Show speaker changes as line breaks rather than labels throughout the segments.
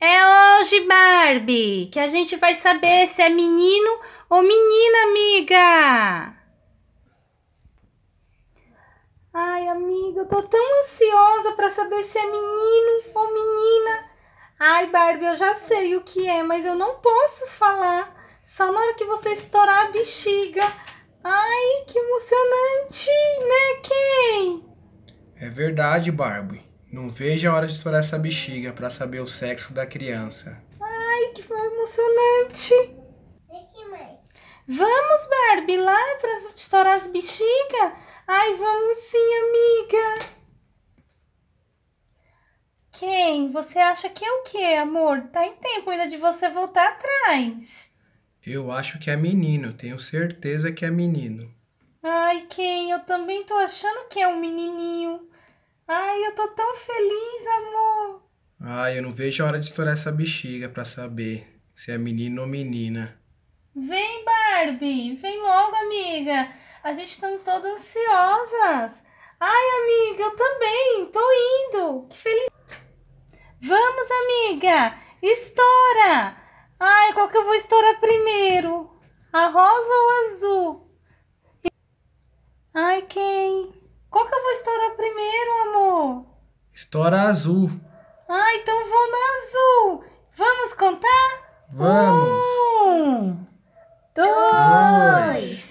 É hoje, Barbie, que a gente vai saber se é menino ou menina, amiga. Ai, amiga, eu tô tão ansiosa para saber se é menino ou menina. Ai, Barbie, eu já sei o que é, mas eu não posso falar. Só na hora que você estourar a bexiga. Ai, que emocionante, né, Ken?
É verdade, Barbie. Não vejo a hora de estourar essa bexiga para saber o sexo da criança.
Ai, que foi emocionante. Vamos, Barbie, lá para estourar as bexigas? Ai, vamos sim, amiga. Quem? Você acha que é o quê, amor? Tá em tempo ainda de você voltar atrás.
Eu acho que é menino, tenho certeza que é menino.
Ai, quem? eu também tô achando que é um menininho. Ai, eu tô tão feliz, amor.
Ai, eu não vejo a hora de estourar essa bexiga pra saber se é menino ou menina.
Vem, Barbie, vem logo, amiga. A gente tá todas ansiosas. Ai, amiga, eu também. Tô indo. Que feliz. Vamos, amiga. Estoura. Ai, qual que eu vou estourar primeiro? A rosa ou a azul? Ai, quem? Qual que eu vou estourar primeiro, amor?
Estoura azul.
Ah, então vou no azul. Vamos contar?
Vamos.
Um, dois,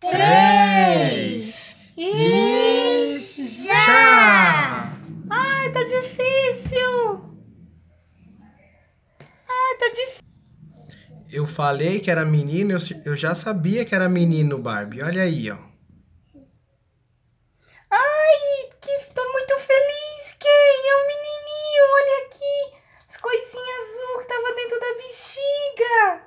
três e, já! Ai, tá difícil. Ai, tá difícil.
Eu falei que era menino, eu já sabia que era menino, Barbie. Olha aí, ó.
Ai, que tô muito feliz, Ken. É um menininho, olha aqui. As coisinhas azul que tava dentro da bexiga.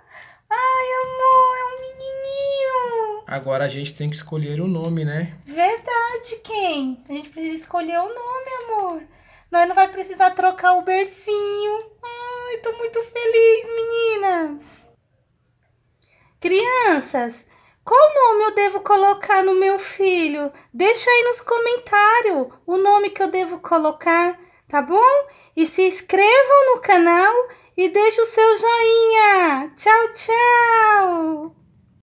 Ai, amor, é um menininho.
Agora a gente tem que escolher o nome, né?
Verdade, Ken. A gente precisa escolher o nome, amor. Nós não vai precisar trocar o bercinho. Ai, tô muito feliz, meninas. Crianças, qual nome eu devo colocar no meu filho? Deixa aí nos comentários o nome que eu devo colocar, tá bom? E se inscrevam no canal e deixe o seu joinha. Tchau, tchau!